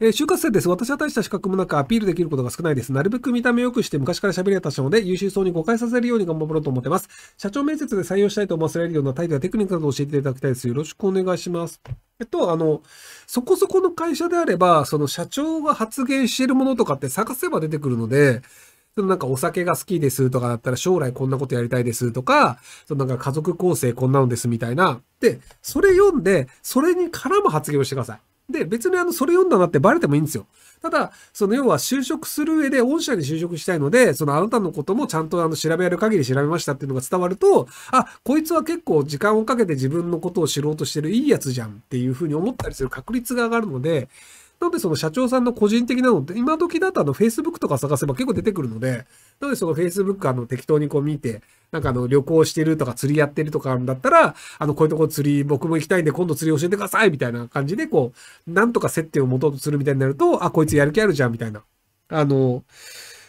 えー、就活生です。私は大した資格もなくアピールできることが少ないです。なるべく見た目良くして昔から喋りやった人ので優秀そうに誤解させるように頑張ろうと思ってます。社長面接で採用したいと思わせられるような態度やテクニックなどを教えていただきたいです。よろしくお願いします。えっと、あの、そこそこの会社であれば、その社長が発言しているものとかって探せば出てくるので、なんかお酒が好きですとかだったら将来こんなことやりたいですとか、そのなんか家族構成こんなのですみたいな。で、それ読んで、それに絡む発言をしてください。で、別にあの、それ読んだなってバレてもいいんですよ。ただ、その要は就職する上で、御社に就職したいので、そのあなたのこともちゃんとあの調べる限り調べましたっていうのが伝わると、あ、こいつは結構時間をかけて自分のことを知ろうとしてるいいやつじゃんっていうふうに思ったりする確率が上がるので、なのでその社長さんの個人的なのって、今時だとあの Facebook とか探せば結構出てくるので、なのでその Facebook あの適当にこう見て、なんかあの旅行してるとか釣りやってるとかあるんだったら、あのこういうとこ釣り僕も行きたいんで今度釣り教えてくださいみたいな感じでこう、なんとか接点を持とうとするみたいになると、あ、こいつやる気あるじゃんみたいな。あの、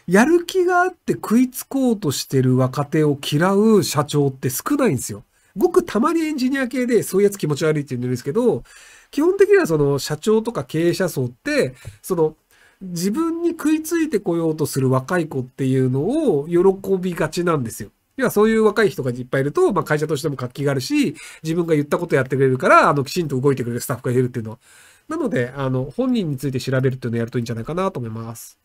やる気があって食いつこうとしてる若手を嫌う社長って少ないんですよ。ごくたまにエンジニア系でそういうやつ気持ち悪いって言うんですけど、基本的にはその社長とか経営者層って、その自分に食いついてこようとする若い子っていうのを喜びがちなんですよ。要はそういう若い人がいっぱいいると、まあ会社としても活気があるし、自分が言ったことやってくれるから、あの、きちんと動いてくれるスタッフがいるっていうのは。なので、あの、本人について調べるっていうのをやるといいんじゃないかなと思います。